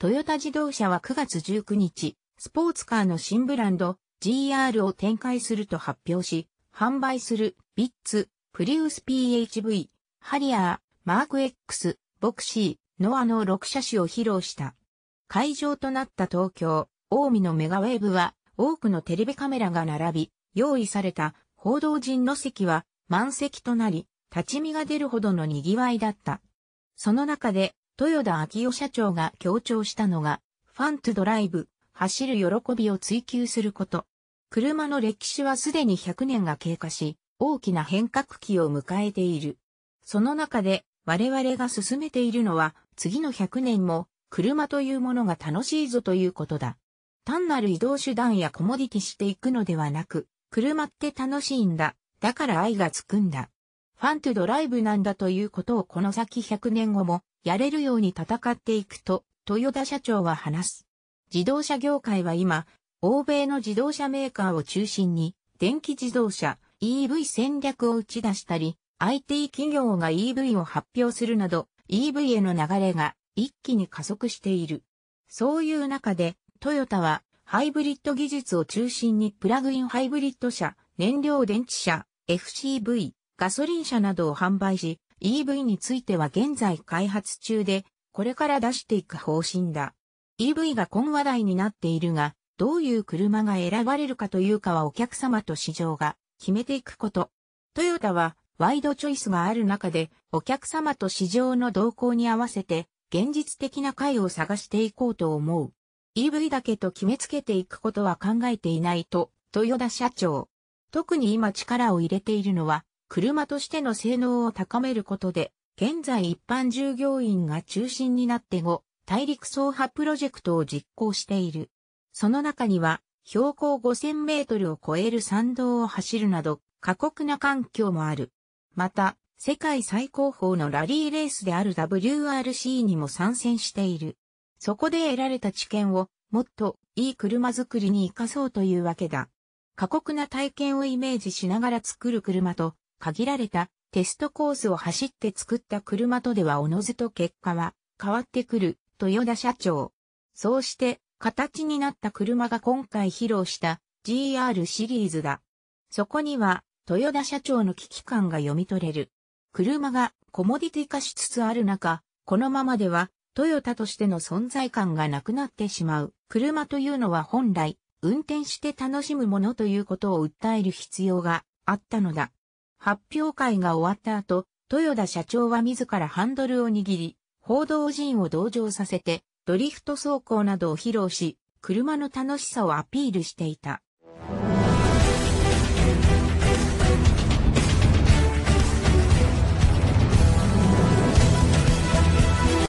トヨタ自動車は9月19日、スポーツカーの新ブランド GR を展開すると発表し、販売するビッツ、プリウス PHV、ハリアー、マーク X、ボクシー、ノアの6車種を披露した。会場となった東京、大見のメガウェーブは多くのテレビカメラが並び、用意された報道陣の席は満席となり、立ち見が出るほどの賑わいだった。その中で豊田昭夫社長が強調したのが、ファンとドライブ、走る喜びを追求すること。車の歴史はすでに100年が経過し、大きな変革期を迎えている。その中で、我々が進めているのは、次の100年も、車というものが楽しいぞということだ。単なる移動手段やコモディティしていくのではなく、車って楽しいんだ。だから愛がつくんだ。ファンとドライブなんだということをこの先100年後もやれるように戦っていくと、豊田社長は話す。自動車業界は今、欧米の自動車メーカーを中心に、電気自動車、EV 戦略を打ち出したり、IT 企業が EV を発表するなど、EV への流れが一気に加速している。そういう中で、トヨタは、ハイブリッド技術を中心にプラグインハイブリッド車、燃料電池車、FCV、ガソリン車などを販売し、EV については現在開発中で、これから出していく方針だ。EV が今話題になっているが、どういう車が選ばれるかというかはお客様と市場が決めていくこと。トヨタはワイドチョイスがある中で、お客様と市場の動向に合わせて、現実的な回を探していこうと思う。EV だけと決めつけていくことは考えていないと、豊田社長。特に今力を入れているのは、車としての性能を高めることで、現在一般従業員が中心になって後、大陸走破プロジェクトを実行している。その中には、標高5000メートルを超える山道を走るなど、過酷な環境もある。また、世界最高峰のラリーレースである WRC にも参戦している。そこで得られた知見を、もっといい車作りに活かそうというわけだ。過酷な体験をイメージしながら作る車と限られたテストコースを走って作った車とではおのずと結果は変わってくる豊田社長。そうして形になった車が今回披露した GR シリーズだ。そこには豊田社長の危機感が読み取れる。車がコモディティ化しつつある中、このままではトヨタとしての存在感がなくなってしまう。車というのは本来運転して楽しむものということを訴える必要があったのだ。発表会が終わった後、豊田社長は自らハンドルを握り、報道陣を同乗させて、ドリフト走行などを披露し、車の楽しさをアピールしていた。